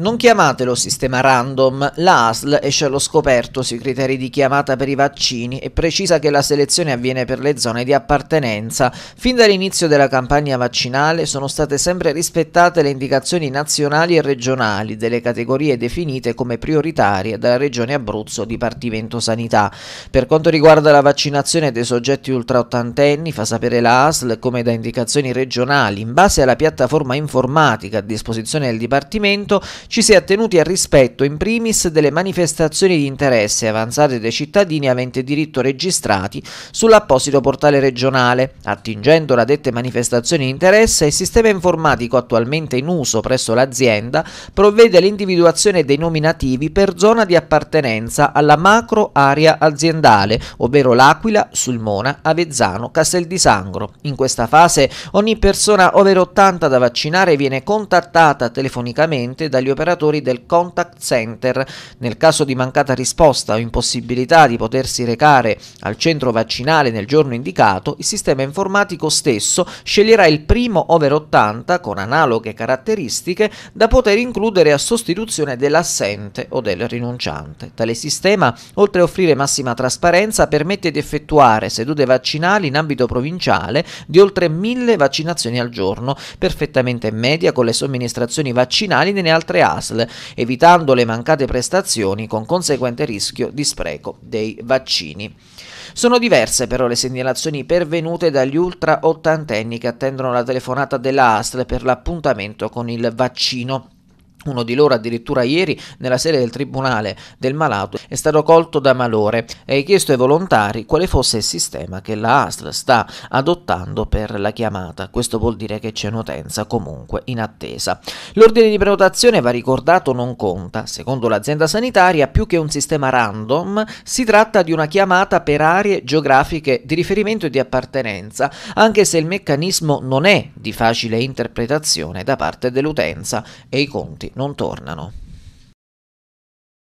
Non chiamatelo sistema random, la ASL esce allo scoperto sui criteri di chiamata per i vaccini e precisa che la selezione avviene per le zone di appartenenza. Fin dall'inizio della campagna vaccinale sono state sempre rispettate le indicazioni nazionali e regionali delle categorie definite come prioritarie dalla Regione Abruzzo Dipartimento Sanità. Per quanto riguarda la vaccinazione dei soggetti ultraottantenni, fa sapere la ASL come da indicazioni regionali, in base alla piattaforma informatica a disposizione del Dipartimento, ci si è attenuti al rispetto in primis delle manifestazioni di interesse avanzate dai cittadini aventi diritto registrati sull'apposito portale regionale, attingendo da dette manifestazioni di interesse il sistema informatico attualmente in uso presso l'azienda provvede all'individuazione dei nominativi per zona di appartenenza alla macro area aziendale, ovvero l'Aquila, Sulmona, Avezzano, Castel di Sangro. In questa fase ogni persona over 80 da vaccinare viene contattata telefonicamente dagli degli operatori del contact center nel caso di mancata risposta o impossibilità di potersi recare al centro vaccinale nel giorno indicato, il sistema informatico stesso sceglierà il primo over 80 con analoghe caratteristiche da poter includere a sostituzione dell'assente o del rinunciante. Tale sistema, oltre a offrire massima trasparenza, permette di effettuare sedute vaccinali in ambito provinciale di oltre 1000 vaccinazioni al giorno, perfettamente in media con le somministrazioni vaccinali nelle altre altre ASL, evitando le mancate prestazioni con conseguente rischio di spreco dei vaccini. Sono diverse però le segnalazioni pervenute dagli ultra ottantenni che attendono la telefonata della ASL per l'appuntamento con il vaccino. Uno di loro addirittura ieri nella sede del Tribunale del Malato è stato colto da malore e ha chiesto ai volontari quale fosse il sistema che la ASL sta adottando per la chiamata. Questo vuol dire che c'è un'utenza comunque in attesa. L'ordine di prenotazione, va ricordato, non conta. Secondo l'azienda sanitaria, più che un sistema random, si tratta di una chiamata per aree geografiche di riferimento e di appartenenza, anche se il meccanismo non è di facile interpretazione da parte dell'utenza e i conti non tornano.